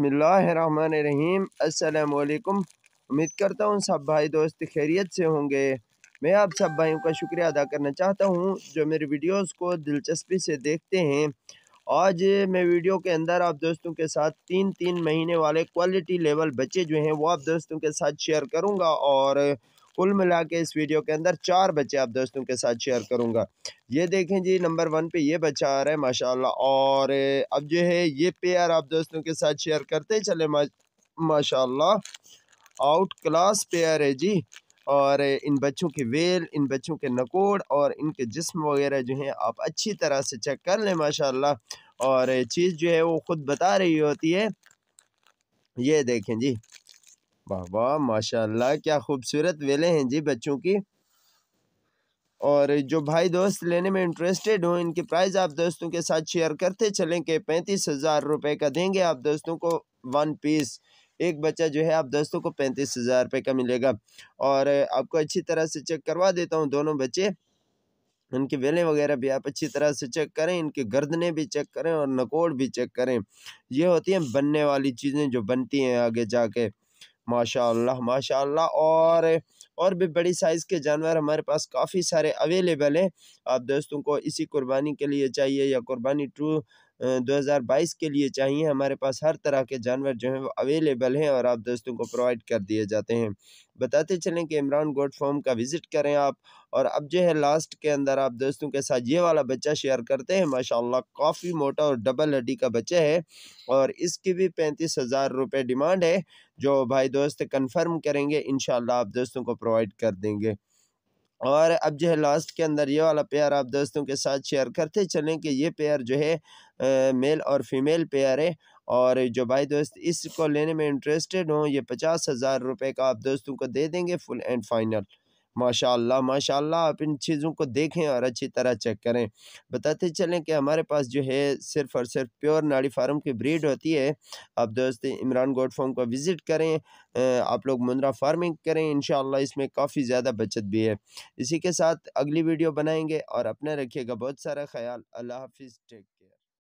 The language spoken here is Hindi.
बसमीम् अल्लाम उम्मीद करता हूँ सब भाई दोस्त खैरियत से होंगे मैं आप सब भाइयों का शुक्रिया अदा करना चाहता हूँ जो मेरे वीडियोस को दिलचस्पी से देखते हैं आज मैं वीडियो के अंदर आप दोस्तों के साथ तीन तीन महीने वाले क्वालिटी लेवल बच्चे जो हैं वो आप दोस्तों के साथ शेयर करूँगा और कुल मिला के इस वीडियो के अंदर चार बच्चे आप दोस्तों के साथ शेयर करूँगा ये देखें जी नंबर वन पे ये बच्चा आ रहा है माशाल्लाह और अब जो है ये पेयर आप दोस्तों के साथ शेयर करते चले मा माशाल्लाह आउट क्लास पेयर है जी और इन बच्चों के वेल इन बच्चों के नकोड़ और इनके जिस्म वगैरह जो हैं आप अच्छी तरह से चेक कर लें माशाल्लाह और चीज़ जो है वो ख़ुद बता रही होती है ये देखें जी वाह वाह माशाल्लाह क्या खूबसूरत वेले हैं जी बच्चों की और जो भाई दोस्त लेने में इंटरेस्टेड हो इनके प्राइस आप दोस्तों के साथ शेयर करते चलें कि पैंतीस हज़ार रुपये का देंगे आप दोस्तों को वन पीस एक बच्चा जो है आप दोस्तों को पैंतीस हज़ार रुपये का मिलेगा और आपको अच्छी तरह से चेक करवा देता हूँ दोनों बच्चे इनकी वेलें वगैरह भी आप अच्छी तरह से चेक करें इनकी गर्दने भी चेक करें और नकोड़ भी चेक करें ये होती हैं बनने वाली चीज़ें जो बनती हैं आगे जाके माशाल्लाह माशाल्लाह और और भी बड़ी साइज़ के जानवर हमारे पास काफ़ी सारे अवेलेबल हैं आप दोस्तों को इसी कुर्बानी के लिए चाहिए या कुर्बानी टू 2022 के लिए चाहिए हमारे पास हर तरह के जानवर जो हैं वो अवेलेबल हैं और आप दोस्तों को प्रोवाइड कर दिए जाते हैं बताते चलें कि इमरान गोड फॉर्म का विज़िट करें आप और अब जो है लास्ट के अंदर आप दोस्तों के साथ ये वाला बच्चा शेयर करते हैं माशाल्लाह काफ़ी मोटा और डबल हड्डी का बच्चा है और इसकी भी पैंतीस हज़ार रुपये डिमांड है जो भाई दोस्त कंफर्म करेंगे इन आप दोस्तों को प्रोवाइड कर देंगे और अब जो है लास्ट के अंदर ये वाला पेयर आप दोस्तों के साथ शेयर करते चलें कि ये पेयर जो है आ, मेल और फीमेल पेयर है और जो भाई दोस्त इसको लेने में इंटरेस्टेड हों ये पचास हज़ार रुपये का आप दोस्तों को दे देंगे फुल एंड फाइनल माशाल्लाह माशाल्लाह आप इन चीज़ों को देखें और अच्छी तरह चेक करें बताते चलें कि हमारे पास जो है सिर्फ और सिर्फ प्योर नाड़ी फार्म की ब्रीड होती है आप दोस्त इमरान गोड फॉर्म को विज़िट करें आप लोग मुंद्रा फार्मिंग करें इन इसमें काफ़ी ज़्यादा बचत भी है इसी के साथ अगली वीडियो बनाएंगे और अपना रखिएगा बहुत सारा ख्याल अल्लाह हाफिज़ टेक